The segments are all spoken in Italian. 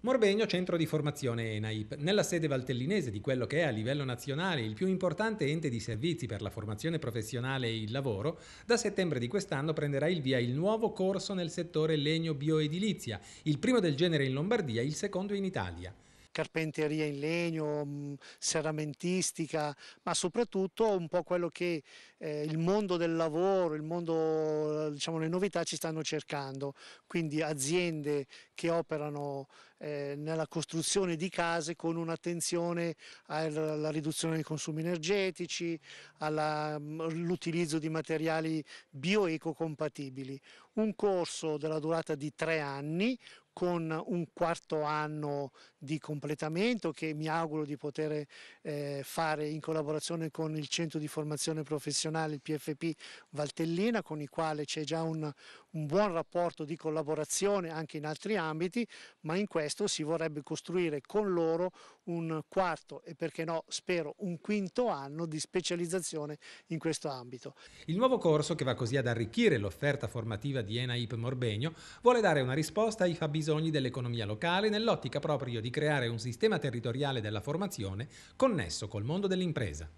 Morbegno centro di formazione ENAIP, nella sede valtellinese di quello che è a livello nazionale il più importante ente di servizi per la formazione professionale e il lavoro, da settembre di quest'anno prenderà il via il nuovo corso nel settore legno bioedilizia, il primo del genere in Lombardia e il secondo in Italia carpenteria in legno, mm, serramentistica, ma soprattutto un po' quello che eh, il mondo del lavoro, il mondo, diciamo, le novità ci stanno cercando, quindi aziende che operano eh, nella costruzione di case con un'attenzione alla riduzione dei consumi energetici, all'utilizzo mm, di materiali bioecocompatibili. Un corso della durata di tre anni con un quarto anno di completamento che mi auguro di poter eh, fare in collaborazione con il centro di formazione professionale, il PFP Valtellina, con il quale c'è già un, un buon rapporto di collaborazione anche in altri ambiti, ma in questo si vorrebbe costruire con loro un quarto e perché no, spero, un quinto anno di specializzazione in questo ambito. Il nuovo corso, che va così ad arricchire l'offerta formativa di ENAIP Morbegno, vuole dare una risposta ai fabbisogni bisogni dell'economia locale nell'ottica proprio di creare un sistema territoriale della formazione connesso col mondo dell'impresa.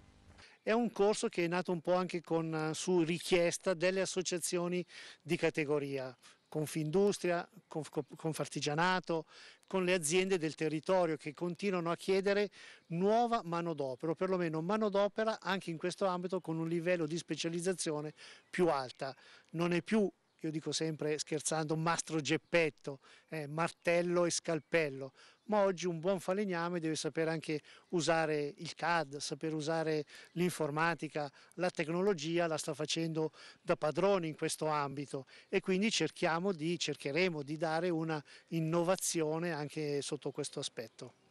È un corso che è nato un po' anche con, eh, su richiesta delle associazioni di categoria, Confindustria, Confartigianato, con le aziende del territorio che continuano a chiedere nuova manodopera, o perlomeno manodopera anche in questo ambito con un livello di specializzazione più alta. Non è più io dico sempre scherzando, mastro geppetto, eh, martello e scalpello, ma oggi un buon falegname deve sapere anche usare il CAD, sapere usare l'informatica, la tecnologia la sta facendo da padrone in questo ambito e quindi cerchiamo di, cercheremo di dare una innovazione anche sotto questo aspetto.